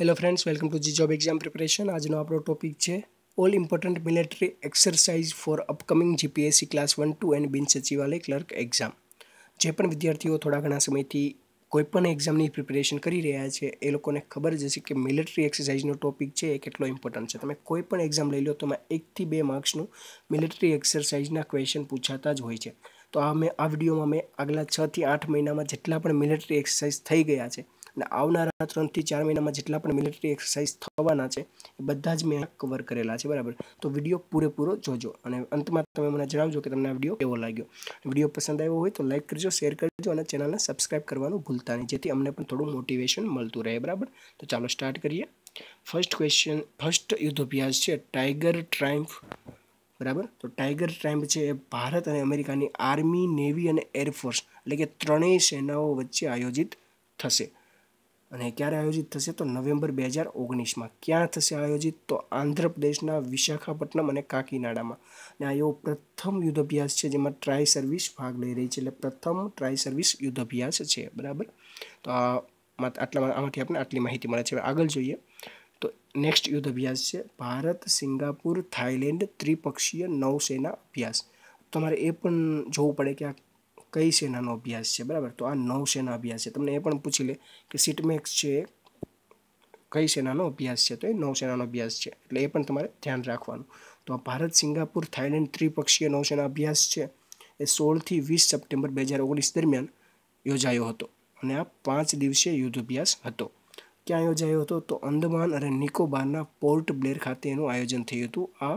hello friends welcome to G job exam preparation આજનો આપણો topic છે all important military exercise for upcoming GPSC class one two and બિન સચિવાલય clerk exam જે પણ વિદ્યાર્થીઓ થોડા ઘણા સમયથી કોઈપણ એક્ઝામની પ્રિપેરેશન કરી રહ્યા છે એ લોકોને ખબર જ હશે કે મિલિટરી એક્સરસાઇઝનો ટોપિક છે એ કેટલો ઇમ્પોર્ટન્ટ છે તમે કોઈ પણ એક્ઝામ લઈ લો તો એમાં એકથી બે માર્ક્સનું મિલિટરી એક્સરસાઇઝના ક્વેશ્ચન પૂછાતા જ હોય છે તો આ મેં આ વિડીયોમાં મેં આગલા છથી આઠ મહિનામાં જેટલા પણ મિલિટરી એક્સરસાઇઝ થઈ ગયા છે અને આવનારા ત્રણથી ચાર મહિનામાં જેટલા પણ મિલિટરી એક્સરસાઇઝ થવાના છે એ બધા જ મેં કવર કરેલા છે બરાબર તો વિડીયો પૂરેપૂરો જોજો અને અંતમાં તમે મને જણાવજો કે તમને આ વિડીયો કેવો લાગ્યો વિડીયો પસંદ આવ્યો હોય તો લાઇક કરજો શેર કરજો અને ચેનલને સબસ્ક્રાઇબ કરવાનું ભૂલતા નહીં જેથી અમને પણ થોડું મોટિવેશન મળતું રહે બરાબર તો ચાલો સ્ટાર્ટ કરીએ ફર્સ્ટ ક્વેશ્ચન ફર્સ્ટ યુદ્ધાભ્યાસ છે ટાઈગર ટ્રાઇમ્ફ બરાબર તો ટાઈગર ટ્રાઇમ્પ છે એ ભારત અને અમેરિકાની આર્મી નેવી અને એરફોર્સ એટલે કે ત્રણેય સેનાઓ વચ્ચે આયોજિત થશે અને ક્યારે આયોજિત થશે તો નવેમ્બર બે હજાર ઓગણીસમાં ક્યાં થશે આયોજિત તો આંધ્રપ્રદેશના વિશાખાપટ્ટનમ અને કાકીનાડામાં અને આ એવો પ્રથમ યુદ્ધાભ્યાસ છે જેમાં ટ્રાય સર્વિસ ભાગ લઈ રહી છે એટલે પ્રથમ ટ્રાય સર્વિસ યુદ્ધાભ્યાસ છે બરાબર તો આ આટલા આમાંથી આપણે આટલી માહિતી મળે છે આગળ જોઈએ તો નેક્સ્ટ યુદ્ધાભ્યાસ છે ભારત સિંગાપુર થાઇલેન્ડ ત્રિપક્ષીય નૌસેના અભ્યાસ તમારે એ પણ જોવું પડે કે આ કઈ સેનાનો અભ્યાસ છે બરાબર તો આ નૌસેના અભ્યાસ છે તમને એ પણ પૂછી લે કે સીટમેક્સ છે કઈ સેનાનો અભ્યાસ છે તો એ નૌસેનાનો અભ્યાસ છે એટલે એ પણ તમારે ધ્યાન રાખવાનું તો આ ભારત સિંગાપુર થાઇલેન્ડ ત્રિપક્ષીય નૌસેના અભ્યાસ છે એ સોળથી વીસ સપ્ટેમ્બર બે હજાર ઓગણીસ દરમિયાન યોજાયો હતો અને આ પાંચ દિવસીય યુદ્ધ અભ્યાસ હતો ક્યાં યોજાયો હતો તો અંદમાન અને નિકોબારના પોર્ટ બ્લેર ખાતે એનું આયોજન થયું હતું આ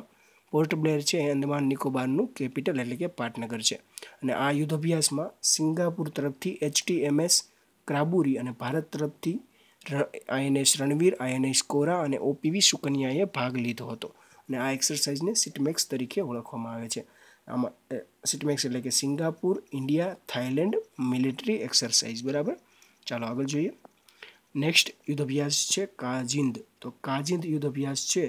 પોર્ટ બ્લેર છે એ અંદમાન નિકોબારનું કેપિટલ એટલે કે પાટનગર છે અને આ યુદ્ધ અભ્યાસમાં સિંગાપુર તરફથી એચટીએમએસ ક્રાબુરી અને ભારત તરફથી આઈએનએસ રણવીર આઈએનએસ કોરા અને ઓપીવી સુકન્યાએ ભાગ લીધો હતો અને આ એક્સરસાઇઝને સિટમેક્સ તરીકે ઓળખવામાં આવે છે આમાં સિટમેક્સ એટલે કે Singapore India Thailand military exercise બરાબર ચાલો આગળ જોઈએ નેક્સ્ટ યુદ્ધ અભ્યાસ છે કાજિંદ તો કાજિંદ યુદ્ધ અભ્યાસ છે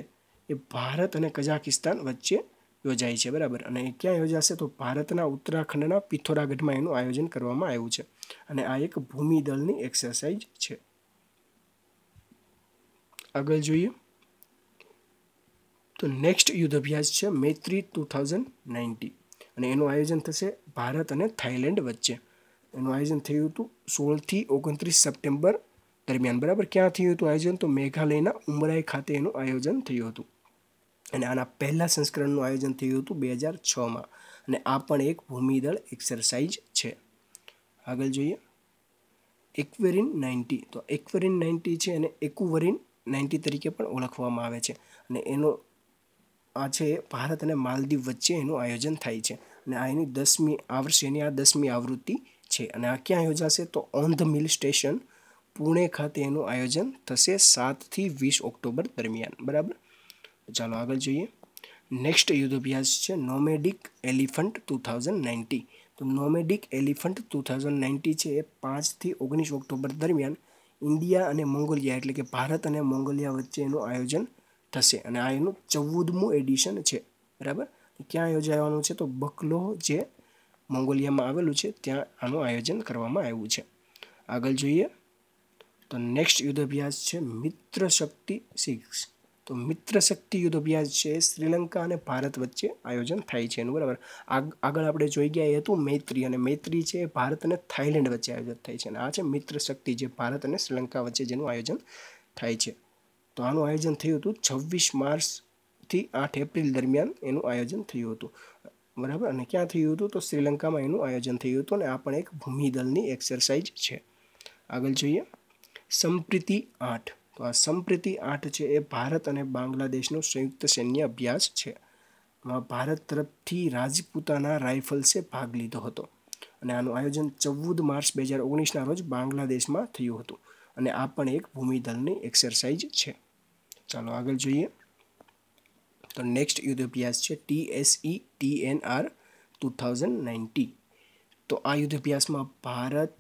એ ભારત અને કઝાકિસ્તાન વચ્ચે યોજાય છે બરાબર અને એ ક્યાં યોજાશે તો ભારતના ઉત્તરાખંડના પિથોરાગઢમાં એનું આયોજન કરવામાં આવ્યું છે અને આ એક ભૂમિદળની એક્સરસાઇઝ છે આગળ જોઈએ તો નેક્સ્ટ યુદ્ધાભ્યાસ છે મૈત્રી ટુ થાઉઝન્ડ નાઇન્ટી અને એનું આયોજન થશે ભારત અને થાઇલેન્ડ વચ્ચે એનું આયોજન થયું હતું સોળથી ઓગણત્રીસ સપ્ટેમ્બર દરમિયાન બરાબર ક્યાં થયું હતું આયોજન તો મેઘાલયના ઉમરાઈ ખાતે એનું આયોજન થયું હતું અને આના પહેલાં સંસ્કરણનું આયોજન થયું હતું બે હજાર છમાં અને આ પણ એક ભૂમિદળ એક્સરસાઇઝ છે આગળ જોઈએ એક્વેરિન નાઇન્ટી તો એક્વેરિન નાઇન્ટી છે અને એક્યુવરિન નાઇન્ટી તરીકે પણ ઓળખવામાં આવે છે અને એનો આ છે ભારત અને માલદીવ વચ્ચે એનું આયોજન થાય છે અને આ એની દસમી આ વર્ષેની આ દસમી આવૃત્તિ છે અને આ ક્યાં યોજાશે તો ઓન ધ મિલ સ્ટેશન પુણે ખાતે એનું આયોજન થશે સાતથી વીસ ઓક્ટોબર દરમિયાન બરાબર ચાલો આગળ જોઈએ નેક્સ્ટ અભ્યાસ છે nomadic elephant two thousand ninety તો nomadic elephant two thousand ninety છે એ પાંચથી ઓગણીસ ઓક્ટોબર દરમિયાન ઇન્ડિયા અને મોંગોલિયા એટલે કે ભારત અને મોંગોલિયા વચ્ચે એનું આયોજન થશે અને આ એનું ચૌદમું એડિશન છે બરાબર ક્યાં યોજાવાનું છે તો બકલો જે મોંગોલિયામાં આવેલું છે ત્યાં આનું આયોજન કરવામાં આવ્યું છે આગળ જોઈએ તો નેક્સ્ટ અભ્યાસ છે મિત્ર શક્તિ સિક્સ તો મિત્ર શક્તિ યુદ્ધ અભ્યાસ છે શ્રીલંકા અને ભારત વચ્ચે આયોજન થાય છે એનું બરાબર આગળ આપણે જોઈ ગયા એ હતું મૈત્રી અને મૈત્રી છે ભારત અને થાઇલેન્ડ વચ્ચે આયોજન થાય છે અને આ છે મિત્ર શક્તિ જે ભારત અને શ્રીલંકા વચ્ચે જેનું આયોજન થાય છે તો આનું આયોજન થયું હતું છવ્વીસ માર્ચથી આઠ એપ્રિલ દરમિયાન એનું આયોજન થયું હતું બરાબર અને ક્યાં થયું હતું તો શ્રીલંકામાં એનું આયોજન થયું હતું અને આ પણ એક ભૂમિદલની એક્સરસાઇઝ છે આગળ જોઈએ સંપ્રીતિ આઠ તો આ સંપ્રીતિ આઠ છે એ ભારત અને બાંગ્લાદેશનો સંયુક્ત સૈન્ય અભ્યાસ છે આમાં ભારત તરફથી રાજપૂતાના રાઇફલ્સે ભાગ લીધો હતો અને આનું આયોજન ચૌદ માર્ચ બે હજાર ઓગણીસના રોજ બાંગ્લાદેશમાં થયું હતું અને આ પણ એક ભૂમિદળની એક્સરસાઇઝ છે ચાલો આગળ જોઈએ તો નેક્સ્ટ યુદ્ધ અભ્યાસ છે TSE R two thousand ninety તો આ યુદ્ધ અભ્યાસમાં Bharat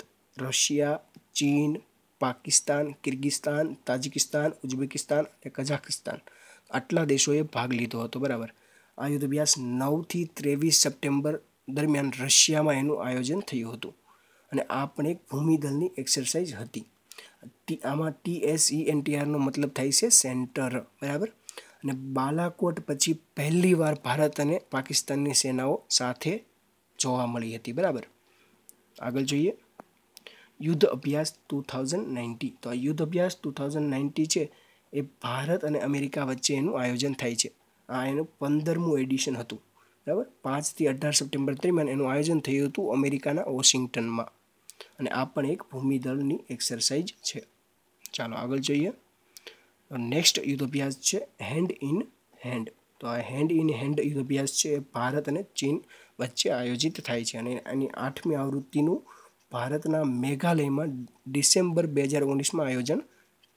Russia China Pakistan Kyrgyzstan Tajikistan Uzbekistan અને કઝાકિસ્તાન આટલા દેશોએ ભાગ લીધો હતો બરાબર આ યુદ્ધ અભ્યાસ નવથી ત્રેવીસ સપ્ટેમ્બર દરમિયાન રશિયામાં એનું આયોજન થયું હતું અને આ પણ એક ભૂમિદળની એક્સરસાઇઝ હતી આમાં એનટીઆરનો મતલબ થાય છે સેન્ટર બરાબર અને બાલાકોટ પછી પહેલીવાર ભારત અને પાકિસ્તાનની સેનાઓ સાથે જોવા મળી હતી બરાબર આગળ જોઈએ યુદ્ધ અભ્યાસ ટુ થાઉઝન્ડ નાઇન્ટી તો આ યુદ્ધ અભ્યાસ ટુ થાઉઝન્ડ નાઇન્ટી છે એ ભારત અને અમેરિકા વચ્ચે એનું આયોજન થાય છે આ એનું પંદરમું એડિશન હતું બરાબર પાંચથી અઢાર સપ્ટેમ્બર દરમિયાન એનું આયોજન થયું હતું અમેરિકાના વોશિંગ્ટનમાં અને આ પણ એક ભૂમિદળની એક્સરસાઇઝ છે ચાલો આગળ જોઈએ નેક્સ્ટ યુદ્ધ અભ્યાસ છે હેન્ડ ઇન હેન્ડ તો આ હેન્ડ ઇન હેન્ડ યુદ્ધ અભ્યાસ છે એ ભારત અને ચીન વચ્ચે આયોજિત થાય છે અને એની આઠમી આવૃત્તિનું ભારતના મેઘાલયમાં ડિસેમ્બર બે હજાર ઓગણીસમાં આયોજન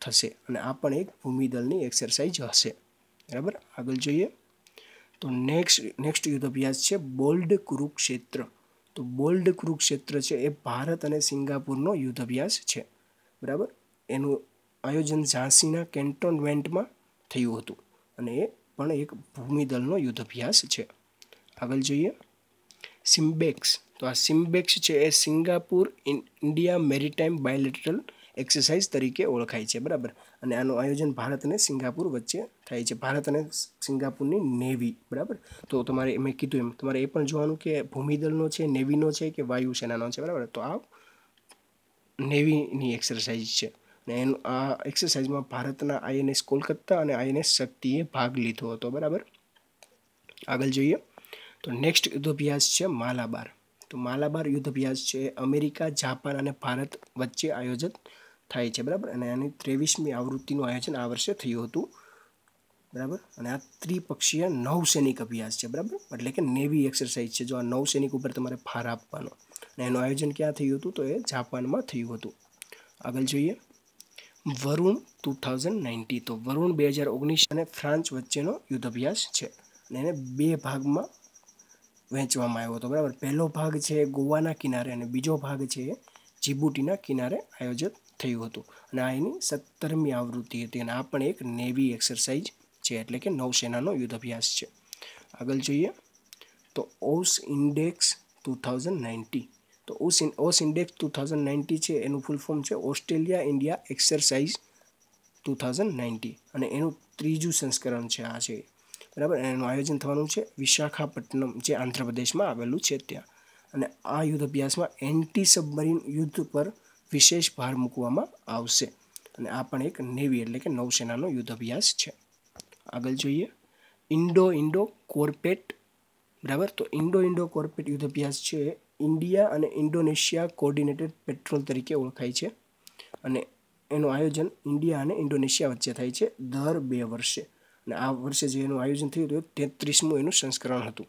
થશે અને આ પણ એક ભૂમિદળની એક્સરસાઇઝ હશે બરાબર આગળ જોઈએ તો નેક્સ્ટ નેક્સ્ટ યુદ્ધ અભ્યાસ છે બોલ્ડ કુરુક્ષેત્ર તો બોલ્ડ કુરુક્ષેત્ર છે એ ભારત અને સિંગાપુરનો યુદ્ધ અભ્યાસ છે બરાબર એનું આયોજન ઝાંસીના કેન્ટોનમેન્ટમાં થયું હતું અને એ પણ એક ભૂમિદળનો યુદ્ધ અભ્યાસ છે આગળ જોઈએ સિમ્બેક્સ તો આ સિમ્બેક્સ છે એ Singapore India maritime bilateral exercise તરીકે ઓળખાય છે બરાબર અને આનું આયોજન ભારત અને સિંગાપુર વચ્ચે થાય છે ભારત અને સિંગાપુરની નેવી બરાબર તો તમારે મેં કીધું એમ તમારે એ પણ જોવાનું કે ભૂમિદળનો છે નેવીનો છે કે વાયુસેનાનો છે બરાબર તો આ નેવીની એક્સરસાઇઝ છે અને એનું આ એક્સરસાઇઝમાં ભારતના આઈએનએસ કોલકાતા અને આઈએનએસ શક્તિએ ભાગ લીધો હતો બરાબર આગળ જોઈએ તો નેક્સ્ટ યુદ્ધાભ્યાસ છે માલાબાર તો માલાબાર યુદ્ધ અભ્યાસ છે અમેરિકા જાપાન અને ભારત વચ્ચે આયોજન થાય છે બરાબર અને આની ત્રેવીસમી આવૃત્તિનું આયોજન આ વર્ષે થયું હતું બરાબર અને આ ત્રિપક્ષીય નૌસૈનિક અભ્યાસ છે બરાબર એટલે કે નેવી એક્સરસાઇઝ છે જો આ નૌસૈનિક ઉપર તમારે ભાર આપવાનો અને એનું આયોજન ક્યાં થયું હતું તો એ જાપાનમાં થયું હતું આગળ જોઈએ વરુણ ટુ થાઉઝન્ડ નાઇન્ટી તો વરુણ બે હજાર ઓગણીસ અને ફ્રાન્સ વચ્ચેનો યુદ્ધ અભ્યાસ છે અને એને બે ભાગમાં વહેંચવામાં આવ્યો હતો બરાબર પહેલો ભાગ છે ગોવાના કિનારે અને બીજો ભાગ છે એ જીબુટીના કિનારે આયોજિત થયું હતું અને આ એની સત્તરમી આવૃત્તિ હતી અને આ પણ એક નેવી એક્સરસાઇઝ છે એટલે કે નૌસેનાનો યુદ્ધ અભ્યાસ છે આગળ જોઈએ તો AUSINDEX two thousand ninety તો Aus AUSINDEX two thousand ninety છે એનું ફૂલ ફોર્મ છે Australia India exercise two thousand ninety અને એનું ત્રીજું સંસ્કરણ છે આ છે બરાબર એનું આયોજન થવાનું છે વિશાખાપટ્ટનમ જે આંધ્રપ્રદેશમાં આવેલું છે ત્યાં અને આ યુદ્ધ અભ્યાસમાં એન્ટી સબમરીન યુદ્ધ પર વિશેષ ભાર મૂકવામાં આવશે અને આ પણ એક નેવી એટલે કે નૌસેનાનો યુદ્ધ અભ્યાસ છે આગળ જોઈએ ઇન્ડો ઇન્ડો કોર્પેટ બરાબર તો ઇન્ડો ઇન્ડો કોર્પેટ યુદ્ધ અભ્યાસ છે ઇન્ડિયા અને ઇન્ડોનેશિયા કોર્ડિનેટેડ પેટ્રોલ તરીકે ઓળખાય છે અને એનું આયોજન ઇન્ડિયા અને ઇન્ડોનેશિયા વચ્ચે થાય છે દર બે વર્ષે અને આ વર્ષે જે એનું આયોજન થયું હતું તેત્રીસમું એનું સંસ્કરણ હતું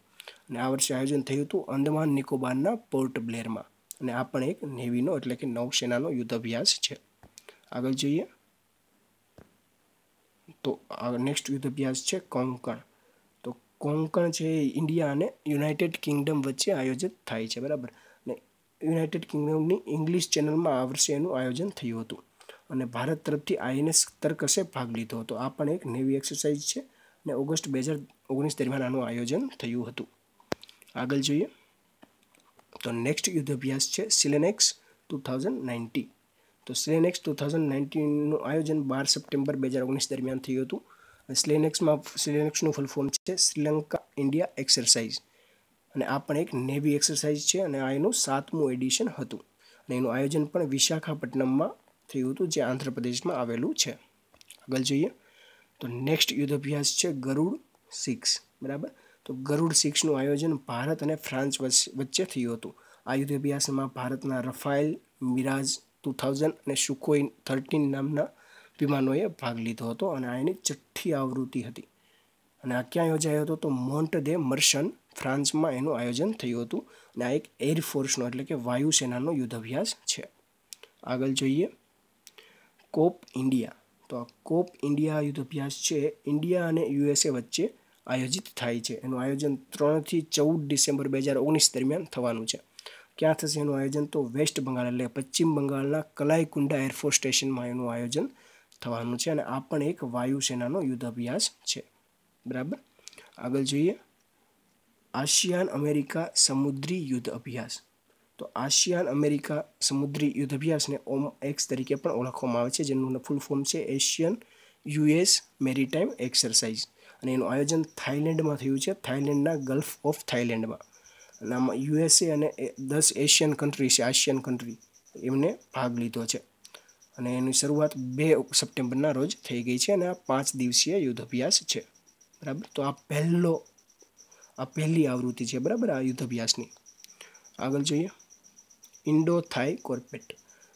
અને આ વર્ષે આયોજન થયું હતું અંદમાન નિકોબારના પોર્ટ બ્લેરમાં અને આ પણ એક નેવીનો એટલે કે નૌસેનાનો યુદ્ધ અભ્યાસ છે આગળ જોઈએ તો નેક્સ્ટ યુદ્ધ અભ્યાસ છે કોંકણ તો કોંકણ છે ઇન્ડિયા અને યુનાઇટેડ કિંગડમ વચ્ચે આયોજિત થાય છે બરાબર અને યુનાઇટેડ કિંગડમની ઇંગ્લિશ ચેનલમાં આ વર્ષે એનું આયોજન થયું હતું અને ભારત તરફથી આઈએનએસ તર્કશે ભાગ લીધો હતો આ પણ એક નેવી એક્સરસાઇઝ છે અને ઓગસ્ટ બે હજાર ઓગણીસ દરમિયાન આનું આયોજન થયું હતું આગળ જોઈએ તો નેક્સ્ટ યુદ્ધાભ્યાસ છે સિલેનેક્સ ટુ થાઉઝન્ડ નાઇન્ટી તો સ્લેનેક્સ ટુ થાઉઝન્ડ નાઇન્ટીનનું આયોજન બાર સપ્ટેમ્બર બે હજાર ઓગણીસ દરમિયાન થયું હતું સ્લેનેક્સમાં સ્લેનેક્સનું ફૂલ ફોર્મ છે શ્રીલંકા ઇન્ડિયા એક્સરસાઇઝ અને આ પણ એક નેવી એક્સરસાઇઝ છે અને આ એનું સાતમું એડિશન હતું અને એનું આયોજન પણ વિશાખાપટ્ટનમમાં થયું હતું જે આંધ્રપ્રદેશમાં આવેલું છે આગળ જોઈએ તો નેક્સ્ટ યુદ્ધ અભ્યાસ છે ગરુડ સિક્સ બરાબર તો ગરુડ સિક્સનું આયોજન ભારત અને ફ્રાન્સ વચ્ચે થયું હતું આ યુદ્ધ અભ્યાસમાં ભારતના રફાઇલ મિરાજ ટુ થાઉઝન્ડ અને સુકોઈ થર્ટીન નામના વિમાનોએ ભાગ લીધો હતો અને આ એની છઠ્ઠી આવૃત્તિ હતી અને આ ક્યાં યોજાયો હતો તો મોન્ટ દે મર્શન ફ્રાન્સમાં એનું આયોજન થયું હતું અને આ એક એરફોર્સનો એટલે કે વાયુસેનાનો યુદ્ધ અભ્યાસ છે આગળ જોઈએ કોપ ઇન્ડિયા તો આ કોપ ઇન્ડિયા યુદ્ધાભ્યાસ છે ઇન્ડિયા અને યુએસએ વચ્ચે આયોજિત થાય છે એનું આયોજન ત્રણથી ચૌદ ડિસેમ્બર બે હજાર ઓગણીસ દરમિયાન થવાનું છે ક્યાં થશે એનું આયોજન તો વેસ્ટ બંગાળ એટલે પશ્ચિમ બંગાળના કલાઈકુંડા એરફોર્સ સ્ટેશનમાં એનું આયોજન થવાનું છે અને આ પણ એક વાયુસેનાનો યુદ્ધાભ્યાસ છે બરાબર આગળ જોઈએ આશિયાન અમેરિકા સમુદ્રી યુદ્ધ અભ્યાસ તો આસિયાન અમેરિકા સમુદ્રી યુદ્ધ અભ્યાસને ઓમ એક્સ તરીકે પણ ઓળખવામાં આવે છે જેનું ફૂલ ફોર્મ છે એશિયન યુએસ મેરીટાઈમ એક્સરસાઇઝ અને એનું આયોજન થાઇલેન્ડમાં થયું છે થાઇલેન્ડના ગલ્ફ ઓફ થાઇલેન્ડમાં અને આમાં યુએસએ અને દસ એશિયન કન્ટ્રી છે આશિયન કન્ટ્રી એમને ભાગ લીધો છે અને એની શરૂઆત બે સપ્ટેમ્બરના રોજ થઈ ગઈ છે અને આ પાંચ દિવસીય યુદ્ધ અભ્યાસ છે બરાબર તો આ પહેલો આ પહેલી આવૃત્તિ છે બરાબર આ યુદ્ધ આગળ જોઈએ ઇન્ડો થાઈ કોર્પેટ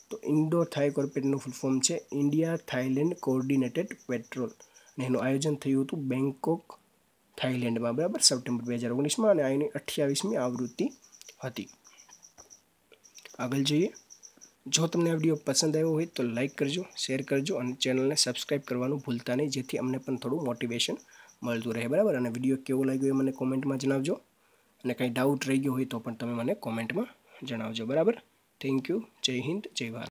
તો ઇન્ડો થાઈ કોર્પેટનું ફૂલ ફોર્મ છે ઇન્ડિયા થાઇલેન્ડ કોઓર્ડિનેટેડ પેટ્રોલ અને એનું આયોજન થયું હતું બેંકોક થાઇલેન્ડમાં બરાબર સપ્ટેમ્બર બે હજાર ઓગણીસમાં અને આની અઠ્યાવીસમી આવૃત્તિ હતી આગળ જોઈએ જો તમને આ વિડીયો પસંદ આવ્યો હોય તો લાઇક કરજો શેર કરજો અને ચેનલને સબસ્ક્રાઈબ કરવાનું ભૂલતા નહીં જેથી અમને પણ થોડું મોટિવેશન મળતું રહે બરાબર અને વિડીયો કેવો લાગ્યો એ મને કોમેન્ટમાં જણાવજો અને કંઈ ડાઉટ રહી ગયો હોય તો પણ તમે મને કોમેન્ટમાં જણાવજો બરાબર થેન્ક યુ જય હિન્દ જય ભારત